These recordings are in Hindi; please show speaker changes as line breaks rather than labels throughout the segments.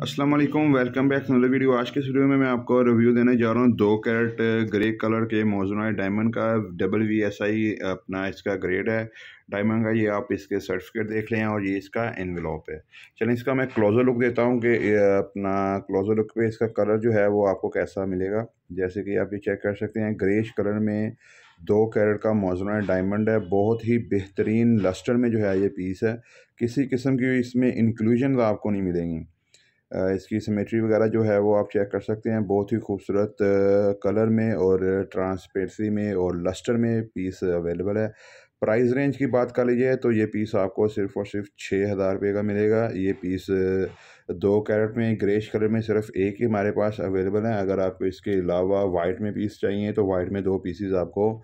असलम वेलकम बैक नल वीडियो आज के वीडियो में मैं आपको रिव्यू देने जा रहा हूँ दो कैरेट ग्रे कलर के मौजूदा डायमंड का डबल वी एस आई अपना इसका ग्रेड है डायमंड का ये आप इसके सर्टिफिकेट देख लें और ये इसका इनवलॉप है चलें इसका मैं क्लोजर लुक देता हूँ कि अपना क्लोजर लुक पे इसका कलर जो है वो आपको कैसा मिलेगा जैसे कि आप ये चेक कर सकते हैं ग्रेश कलर में दो कैरेट का मौजूदा डायमंड है बहुत ही बेहतरीन लस्टर में जो है ये पीस है किसी किस्म की इसमें इंक्लूजन आपको नहीं मिलेंगी इसकी सिमेट्री वगैरह जो है वो आप चेक कर सकते हैं बहुत ही खूबसूरत कलर में और ट्रांसपेरेंसी में और लस्टर में पीस अवेलेबल है प्राइस रेंज की बात कर लीजिए तो ये पीस आपको सिर्फ़ और सिर्फ छः हज़ार रुपये का मिलेगा ये पीस दो कैरेट में ग्रेश कलर में सिर्फ एक ही हमारे पास अवेलेबल है अगर आपको इसके अलावा वाइट में पीस चाहिए तो वाइट में दो पीसीज आपको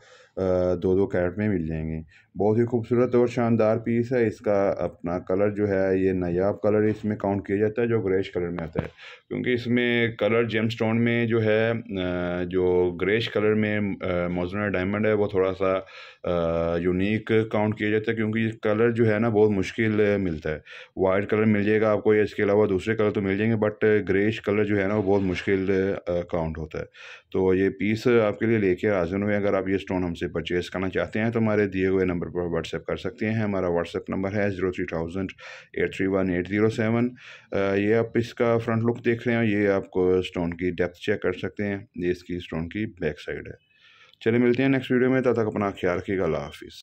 दो दो कैरेट में मिल जाएंगे बहुत ही खूबसूरत और शानदार पीस है इसका अपना कलर जो है ये नायाब कलर इसमें काउंट किया जाता है जो ग्रेश कलर में आता है क्योंकि इसमें कलर जेम स्टोन में जो है जो ग्रेश कलर में मौजूदा डायमंड है वो थोड़ा सा यूनिक काउंट किया जाता है क्योंकि कलर जो है ना बहुत मुश्किल मिलता है वाइट कलर मिल जाएगा आपको इसके अलावा दूसरे कलर तो मिल जाएंगे बट ग्रेश कलर जो है ना वो बहुत मुश्किल काउंट uh, होता है तो ये पीस आपके लिए लेके हाजिर हुए अगर आप ये स्टोन हमसे परचेज़ करना चाहते हैं तो हमारे दिए हुए नंबर पर व्हाट्सएप कर सकते हैं हमारा व्हाट्सएप नंबर है zero three thousand eight three one eight zero seven ये आप इसका फ्रंट लुक देख रहे हैं ये आपको स्टोन uh, की डेप्थ चेक कर सकते हैं ये इसकी स्टोन की बैक साइड है चलिए मिलते हैं नेक्स्ट वीडियो में तब तक अपना ख्याल रखिएगा अल्लाह हाफिज़